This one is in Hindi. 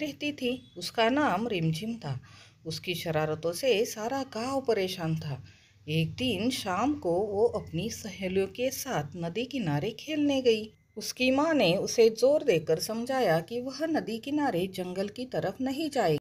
रहती थी उसका नाम रिमझिम था उसकी शरारतों से सारा गांव परेशान था एक दिन शाम को वो अपनी सहेलियों के साथ नदी किनारे खेलने गई उसकी माँ ने उसे जोर देकर समझाया कि वह नदी किनारे जंगल की तरफ नहीं जाएगी